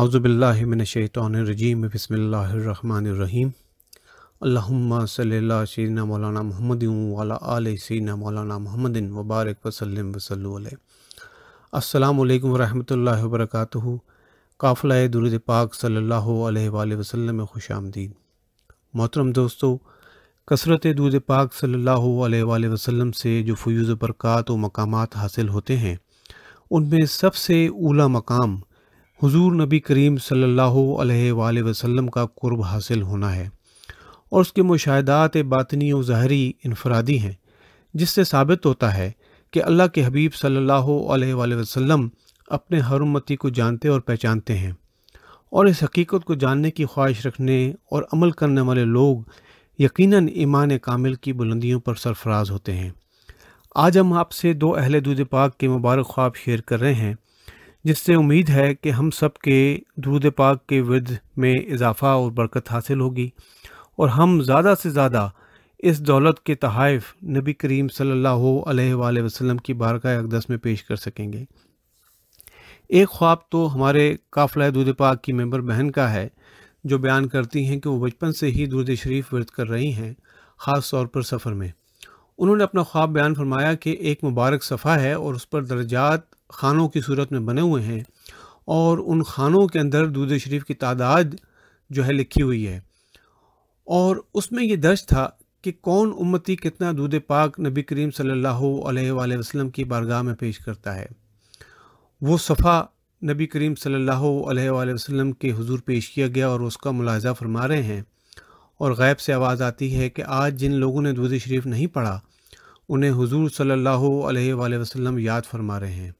आउज़बिल्लिमिनशैतरजीम बसमीम अल्लाम सीना मौलाना महमद आल सीना मौलाना महमदिन वबारक वसलम वसल अल्लाम वरहमल वर्क काफ़िला दुरुद पाक सल्ला वसलम खुश आमदीन मोहतरम दोस्तों कसरत दुरुद पाक सल्ला वसलम से जो फ्यूज़ बरक़ात व मकाम हासिल होते हैं उनमें सबसे ऊला मकाम हुजूर नबी करीम सल्लल्लाहु अलैहि वसल्लम का कुर्ब हासिल होना है और उसके मुशाहदात बातनी और ज़ाहरी इनफरादी हैं जिससे साबित होता है कि अल्लाह के हबीब सल्लल्लाहु अलैहि वसल्लम अपने हर उम्मती को जानते और पहचानते हैं और इस हकीकत को जानने की ख्वाहिश रखने और अमल करने वाले लोग यकीन ईमान कामिल की बुलंदियों पर सरफराज होते हैं आज हम आपसे दो अहल दूध पाक के मुबारक ख्वाब शेयर कर रहे हैं जिससे उम्मीद है कि हम सब के दूध पाक के विद में इजाफ़ा और बरकत हासिल होगी और हम ज़्यादा से ज़्यादा इस दौलत के तहफ़ नबी करीम सल्लल्लाहु अलैहि वसल्लम की बारक़ा अकदस में पेश कर सकेंगे एक ख्वाब तो हमारे काफिला दूध पाक की मेंबर बहन का है जो बयान करती हैं कि वो बचपन से ही दूध शरीफ वर्द कर रही हैं ख़ास तौर पर सफ़र में उन्होंने अपना ख्वाब बयान फरमाया कि एक मुबारक सफ़ा है और उस पर दर्जात खानों की सूरत में बने हुए हैं और उन खानों के अंदर दूध शरीफ की तादाद जो है लिखी हुई है और उसमें यह दर्ज था कि कौन उम्मती कितना दूध पाक नबी करीम सल्ला वसलम की बारगाह में पेश करता है वो सफ़ा नबी करीम सल्ला वसलम के हज़ूर पेश किया गया और उसका मुलाजा फरमा रहे हैं और गैब से आवाज़ आती है कि आज जिन लोगों ने दूध शरीफ नहीं पढ़ा उन्हें हजूर सल्ला वसलम याद फरमा रहे हैं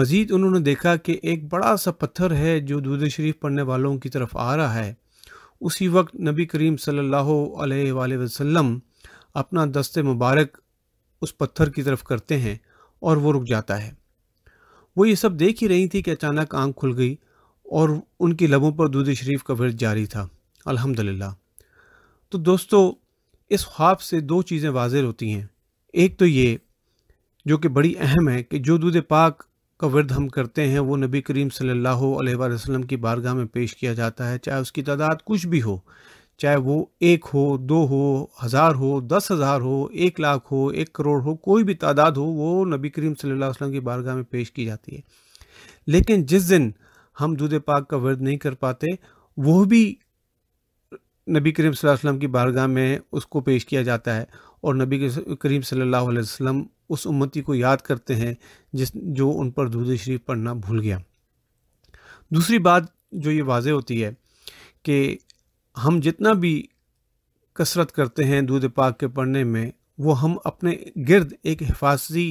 मज़ीद उन्होंने देखा कि एक बड़ा सा पत्थर है जो दूध शरीफ पढ़ने वालों की तरफ आ रहा है उसी वक्त नबी करीम सल्लल्लाहु अलैहि वसल्लम अपना दस्त मुबारक उस पत्थर की तरफ करते हैं और वो रुक जाता है वो ये सब देख ही रही थी कि अचानक आंख खुल गई और उनकी लबों पर दूध शरीफ का वर्द जारी था अल्हम्दुलिल्लाह तो दोस्तों इस ख्वाब से दो चीज़ें वाज़िर होती हैं एक तो ये जो कि बड़ी अहम है कि जो दूध पाक का वर्द हम करते हैं वो नबी करीम सल्लल्लाहु अलैहि वसल्लम की बारगाह में पेश किया जाता है चाहे उसकी तादाद कुछ भी हो चाहे वो एक हो दो हो हज़ार हो दस हज़ार हो एक लाख हो एक करोड़ हो कोई भी तादाद हो वो नबी करीम सल्लल्लाहु अलैहि वसल्लम की बारगाह में पेश की जाती है लेकिन जिस दिन हम दूध पाक का वर्द नहीं कर पाते वो भी नबी करीम सल्लल्लाहु अलैहि वसल्लम की बारगाह में उसको पेश किया जाता है और नबी के करीम सल्लल्लाहु अलैहि वसल्लम उस उम्मती को याद करते हैं जिस जो उन पर दूध शरीफ पढ़ना भूल गया दूसरी बात जो ये वाज होती है कि हम जितना भी कसरत करते हैं दूध पाक के पढ़ने में वो हम अपने गर्द एक हिफाजती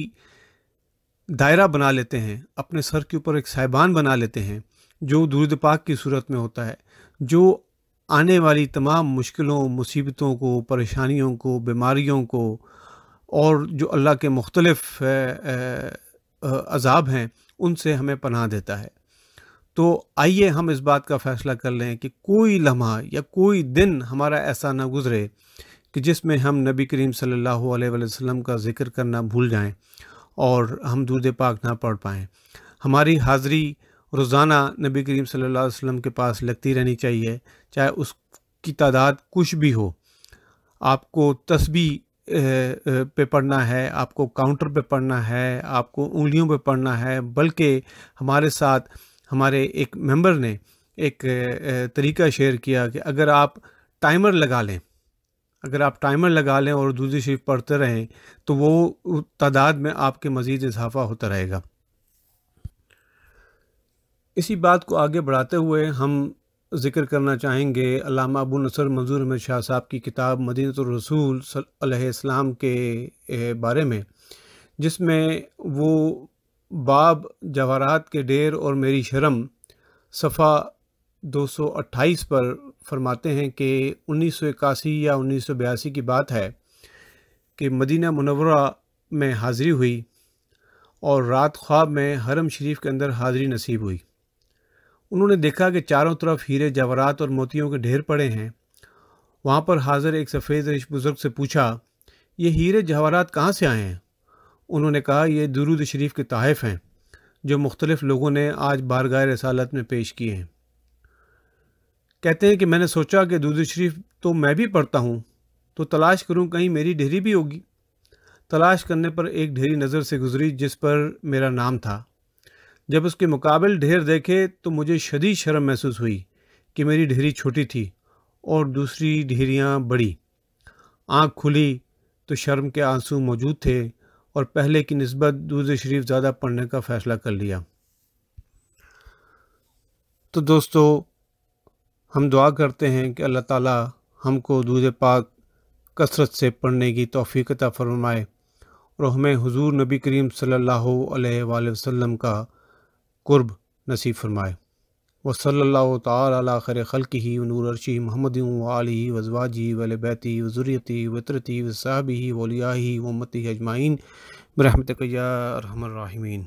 दायरा बना लेते हैं अपने सर के ऊपर एक साहिबान बना लेते हैं जो दूध पाक की सूरत में होता है जो आने वाली तमाम मुश्किलों मुसीबतों को परेशानियों को बीमारियों को और जो अल्लाह के मुख्तलफ़ अजाब हैं उनसे हमें पनाह देता है तो आइए हम इस बात का फ़ैसला कर लें कि कोई लम्हा या कोई दिन हमारा ऐसा ना गुज़रे कि जिसमें हम नबी करीम सल्लल्लाहु अलैहि वसल्लम का ज़िक्र करना भूल जाएं और हम दूध पाक ना पढ़ पाएँ हमारी हाज़री रोज़ाना नबी करीम सल्लल्लाहु अलैहि वसल्लम के पास लगती रहनी चाहिए चाहे उसकी तादाद कुछ भी हो आपको तस्बी पे पढ़ना है आपको काउंटर पे पढ़ना है आपको उंगलियों पे पढ़ना है बल्कि हमारे साथ हमारे एक मेंबर ने एक तरीका शेयर किया कि अगर आप टाइमर लगा लें अगर आप टाइमर लगा लें और दूसरी शरीफ पढ़ते रहें तो वो तादाद में आपके मज़ीद इजाफा होता रहेगा इसी बात को आगे बढ़ाते हुए हम ज़िक्र करना चाहेंगे अलामा अबू नसर मंजूर अहमद शाह साहब की किताब मदीनत रसूल सलाम के बारे में जिसमें वो बाब जवाहरात के डेर और मेरी शर्म सफ़ा 228 पर फरमाते हैं कि उन्नीस या उन्नीस की बात है कि मदीना मनवरा में हाज़िरी हुई और रात ख्वाब में हरम शरीफ के अंदर हाज़री नसीब हुई उन्होंने देखा कि चारों तरफ हीरे जवरात और मोतियों के ढेर पड़े हैं वहाँ पर हाजिर एक सफ़ेद रिश बुज़ुर्ग से पूछा ये हीरे जवारात कहाँ से आए हैं उन्होंने कहा ये दुरूद शरीफ के तहफ़ हैं जो मुख्तलिफ़ लोगों ने आज बारगाह रसालत में पेश किए हैं कहते हैं कि मैंने सोचा कि दूध शरीफ तो मैं भी पढ़ता हूँ तो तलाश करूँ कहीं मेरी ढेरी भी होगी तलाश करने पर एक ढेरी नज़र से गुजरी जिस पर मेरा नाम था जब उसके मुकाबले ढेर देखे तो मुझे शदी शर्म महसूस हुई कि मेरी ढेरी छोटी थी और दूसरी ढेरियाँ बड़ी आँख खुली तो शर्म के आंसू मौजूद थे और पहले की नस्बत दूर शरीफ ज़्यादा पढ़ने का फ़ैसला कर लिया तो दोस्तों हम दुआ करते हैं कि अल्लाह ताला हमको दूध पाक कसरत से पढ़ने की तोफ़ीकता फरमाए और हमें हुजूर नबी करीम सल्लल्लाहु अलैहि वसल्लम का कुर्ब नसीब फरमाए व सल्ला तखर खल ही नूर अरशी महमद वाली वजवाजी वलबैती वज़ुरती वतरती वसाबी वलियाही उम्मती अजमाइन बरहमत या रहमीन